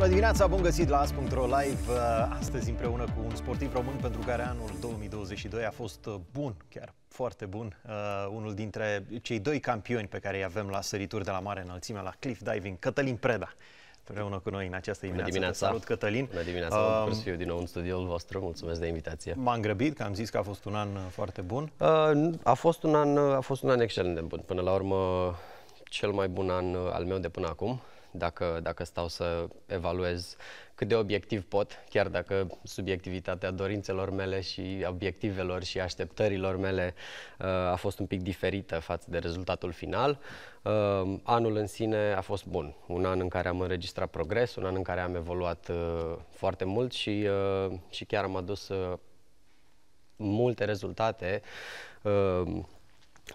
Bună dimineața, bun găsit la As.ro Live, uh, astăzi împreună cu un sportiv român pentru care anul 2022 a fost uh, bun, chiar foarte bun, uh, unul dintre cei doi campioni pe care îi avem la sărituri de la mare înălțime, la cliff diving, Cătălin Preda împreună cu noi în această dimineață. Bună dimineața. Salut, Cătălin! Bună dimineața! um, să fiu um, din nou în studioul vostru. Mulțumesc de invitație. M-am grăbit, că am zis că a fost un an uh, foarte bun. Uh, a, fost un an, a fost un an excelent de bun. Până la urmă, cel mai bun an al meu de până acum dacă, dacă stau să evaluez cât de obiectiv pot, chiar dacă subiectivitatea dorințelor mele și obiectivelor și așteptărilor mele uh, a fost un pic diferită față de rezultatul final. Uh, anul în sine a fost bun. Un an în care am înregistrat progres, un an în care am evoluat uh, foarte mult și, uh, și chiar am adus uh, multe rezultate uh,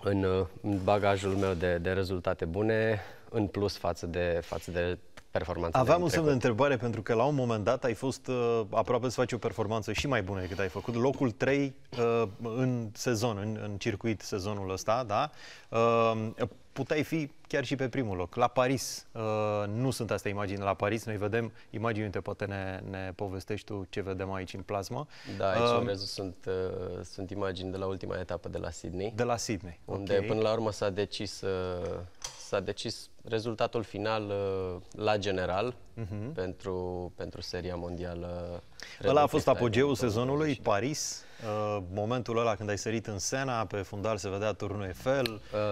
în, uh, în bagajul meu de, de rezultate bune în plus față de, față de performanța Aveam un semn de întrebare pentru că la un moment dat ai fost uh, aproape să faci o performanță și mai bună decât ai făcut. Locul 3 uh, în sezon, în, în circuit sezonul ăsta, da? Uh, puteai fi chiar și pe primul loc. La Paris, uh, nu sunt astea imagini la Paris, noi vedem imagini, uite, poate ne, ne povestești tu ce vedem aici în plasmă. Da, aici uh, sunt, uh, sunt imagini de la ultima etapă de la Sydney. De la Sydney, Unde okay. până la urmă s-a decis, uh, s-a decis rezultatul final uh, la general uh-huh. pentru, pentru seria mondială. Ăla a fost apogeul sezonului, și... Paris, uh, momentul ăla când ai sărit în Sena, pe fundal se vedea turnul Eiffel,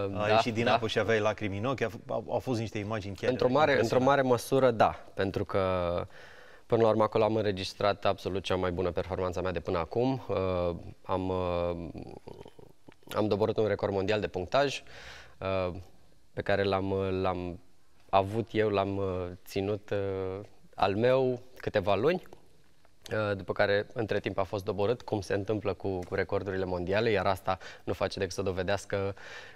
uh, ai da, ieșit din da. apă și aveai lacrimi în ochi, au, au fost niște imagini chiar Într-o mare, într-o mare măsură, da, pentru că Până la urmă, acolo am înregistrat absolut cea mai bună performanță mea de până acum. Uh, am, uh, am doborât un record mondial de punctaj. Uh, pe care l-am, uh, l-am avut eu, l-am uh, ținut uh, al meu câteva luni, uh, după care între timp a fost doborât, cum se întâmplă cu, cu recordurile mondiale, iar asta nu face decât să dovedească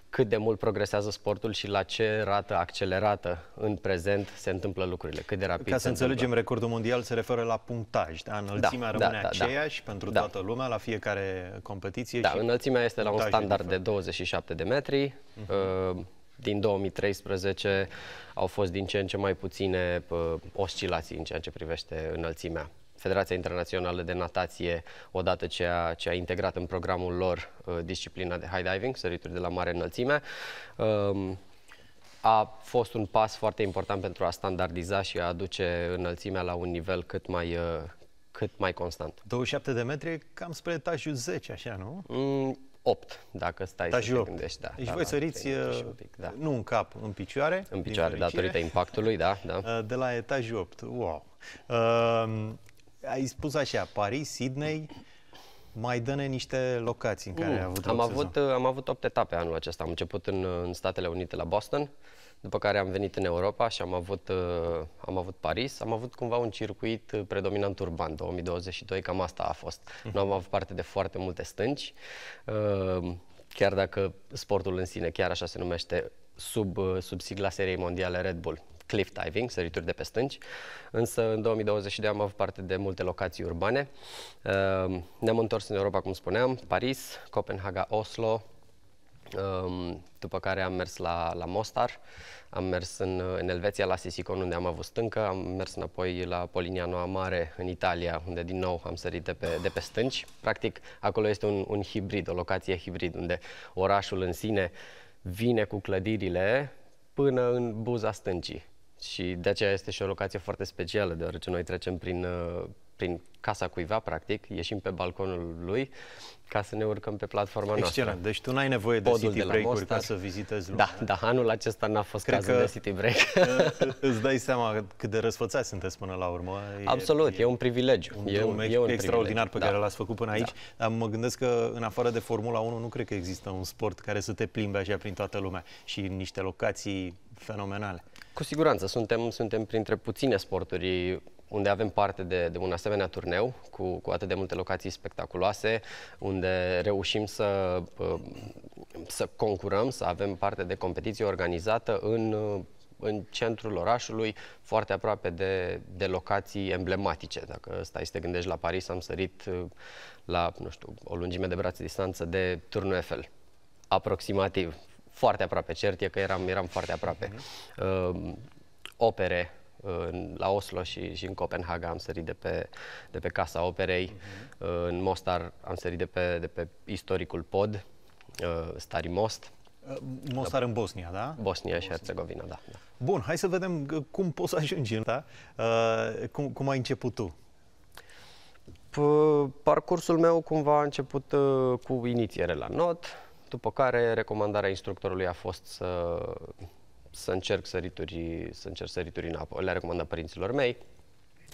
cât de mult progresează sportul și la ce rată accelerată în prezent se întâmplă lucrurile, cât de rapid Ca să înțelegem, întâmplă. recordul mondial se referă la punctaj, da? Înălțimea da, rămâne da, da, aceeași da, pentru da. toată lumea, la fiecare competiție. Da, și înălțimea este la un standard de 27 de metri, uh-huh. uh, din 2013 au fost din ce în ce mai puține oscilații în ceea ce privește înălțimea. Federația Internațională de Natație, odată ce a, ce a integrat în programul lor uh, disciplina de high diving, sărituri de la mare înălțime, uh, a fost un pas foarte important pentru a standardiza și a aduce înălțimea la un nivel cât mai, uh, cât mai constant. 27 de metri, cam spre etajul 10, așa, nu? Mm, 8, dacă stai da, să te gândești. Da, deci da, voi da, săriți uh, un pic, da. nu în cap, în picioare. În picioare, da, datorită impactului, da, da. Uh, de la etajul 8, wow. Uh, ai spus așa, Paris, Sydney, mai dă-ne niște locații în care mm. ai avut am avut, am avut 8 etape anul acesta. Am început în, în Statele Unite la Boston, după care am venit în Europa și am avut, uh, am avut Paris, am avut cumva un circuit uh, predominant urban, 2022, cam asta a fost. Mm. Nu am avut parte de foarte multe stânci, uh, chiar dacă sportul în sine, chiar așa se numește, sub, sub sigla seriei mondiale Red Bull, cliff diving, sărituri de pe stânci, însă în 2022 am avut parte de multe locații urbane. Ne-am întors în Europa, cum spuneam, Paris, Copenhaga, Oslo, după care am mers la, la Mostar, am mers în, în Elveția, la Sisicon, unde am avut stâncă, am mers înapoi la Polinia Noua Mare, în Italia, unde din nou am sărit de pe, de pe stânci. Practic, acolo este un, un hibrid, o locație hibrid, unde orașul în sine vine cu clădirile până în buza stâncii. Și de aceea este și o locație foarte specială, deoarece noi trecem prin, uh, prin casa cuiva, practic, ieșim pe balconul lui ca să ne urcăm pe platforma Excelent. noastră. Excelent, deci tu n-ai nevoie de Podul city de break-uri ca să vizitezi da, lumea. Da, da, anul acesta n-a fost Cred cazul de city break. îți dai seama cât de răsfățați sunteți până la urmă. Absolut, e, e un privilegiu. Un e un, e un extraordinar privilegiu. pe da. care da. l-ați făcut până da. aici, da. dar mă gândesc că în afară de Formula 1 nu cred că există un sport care să te plimbe așa prin toată lumea și niște locații fenomenale. Cu siguranță, suntem, suntem printre puține sporturi unde avem parte de, de un asemenea turneu cu, cu atât de multe locații spectaculoase, unde reușim să, uh, să concurăm, să avem parte de competiție organizată în uh, în centrul orașului, foarte aproape de, de locații emblematice. Dacă stai să te gândești la Paris, am sărit uh, la, nu știu, o lungime de braț distanță de Turnul Eiffel, aproximativ. Foarte aproape, cert e că eram, eram foarte aproape. Mhm. Uh, opere, în, la Oslo și, și în Copenhaga am sărit de pe, de pe Casa Operei, uh-huh. în Mostar am sărit de pe, de pe istoricul pod, uh, Stari Most. Uh, Mostar în Bosnia, da? Bosnia și Herțegovina, da, da. Bun, hai să vedem uh, cum poți ajunge, da? Cum, cum ai început tu? Parcursul meu cumva a început cu inițiere la not, după care recomandarea instructorului a fost să să încerc sărituri, să încerc sărituri în apă. Le-a recomandat părinților mei.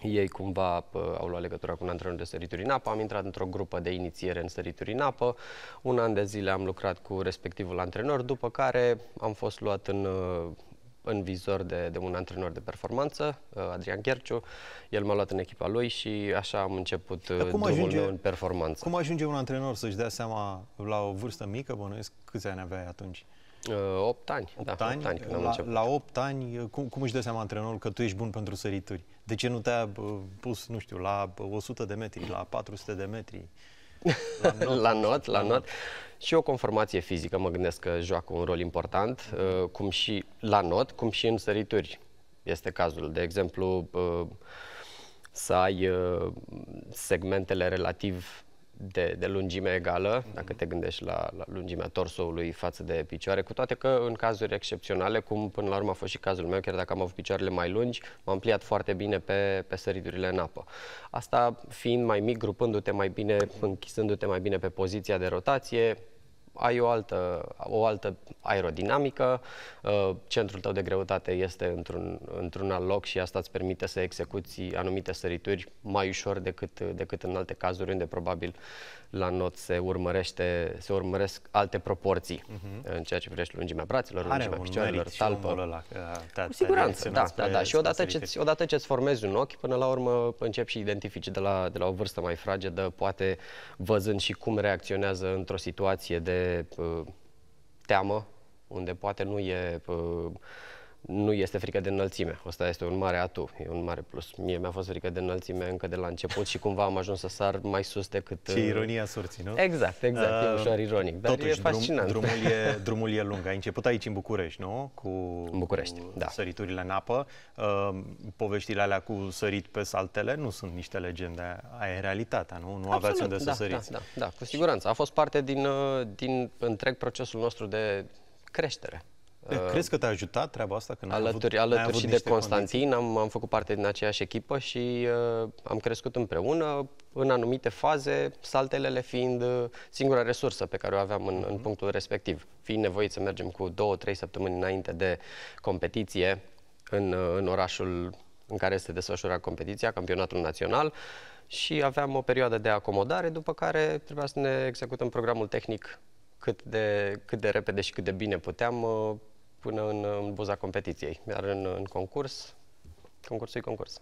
Ei cumva pă, au luat legătura cu un antrenor de sărituri în apă, am intrat într-o grupă de inițiere în sărituri în apă, un an de zile am lucrat cu respectivul antrenor, după care am fost luat în, uh, în vizor de, de un antrenor de performanță, uh, Adrian Gherciu. El m-a luat în echipa lui și așa am început Dar uh, cum ajunge, meu în performanță. Cum ajunge un antrenor să-și dea seama la o vârstă mică, bănuiesc, câți ani aveai atunci? Uh, 8 ani, 8 da, ani, 8 ani când la, am La 8 ani, uh, cum, cum își dă seama antrenorul că tu ești bun pentru sărituri? De ce nu te-a uh, pus, nu știu, la 100 uh, de metri, la 400 de metri? La not, la, not Și o conformație fizică, mă gândesc că joacă un rol important, uh, cum și la not, cum și în sărituri. Este cazul. De exemplu, uh, să ai segmentele relativ de, de lungime egală, mm-hmm. dacă te gândești la, la lungimea torsoului față de picioare, cu toate că în cazuri excepționale, cum până la urmă a fost și cazul meu, chiar dacă am avut picioarele mai lungi, m-am pliat foarte bine pe, pe săriturile în apă. Asta fiind mai mic, grupându-te mai bine, închisându-te mai bine pe poziția de rotație, ai o altă, o altă aerodinamică, uh, centrul tău de greutate este într-un, într-un alt loc și asta îți permite să execuți anumite sărituri mai ușor decât, decât în alte cazuri unde probabil la not se, urmărește, se urmăresc alte proporții uh-huh. în ceea ce privește lungimea brațelor, Are lungimea picioarelor, talpă. Ăla, ta, Cu siguranță, da, da, da. Și odată ce-ți, odată ce îți formezi un ochi, până la urmă începi și identifici de la, de la o vârstă mai fragedă, poate văzând și cum reacționează într-o situație de Uh, teamă, unde poate nu e uh, nu este frică de înălțime. Asta este un mare atu, e un mare plus. Mie mi-a fost frică de înălțime încă de la început și cumva am ajuns să sar mai sus decât... Și uh, ironia sorții, nu? Exact, exact. Uh, e ușor ironic, dar totuși, e fascinant. Drum, drumul, e, drumul e lung. Ai început aici în București, nu? Cu în București, cu da. săriturile în apă. Uh, poveștile alea cu sărit pe saltele nu sunt niște legende. Aia e realitatea, nu? Nu Absolut, aveați unde da, să săriți. Da, da, da, cu siguranță. A fost parte din, uh, din întreg procesul nostru de creștere. Uh, crezi că te-a ajutat treaba asta? Când alături avut, alături și de Constantin am, am făcut parte din aceeași echipă și uh, am crescut împreună în anumite faze, saltelele fiind uh, singura resursă pe care o aveam în, uh-huh. în mhm. punctul respectiv. Fiind nevoit să mergem cu două, trei săptămâni înainte de competiție în, uh, în orașul în care se desfășura competiția, campionatul național, și aveam o perioadă de acomodare, după care trebuia să ne executăm programul tehnic cât de, cât de repede și cât de bine puteam, până în, în buza competiției, iar în, în concurs, concursul e concurs.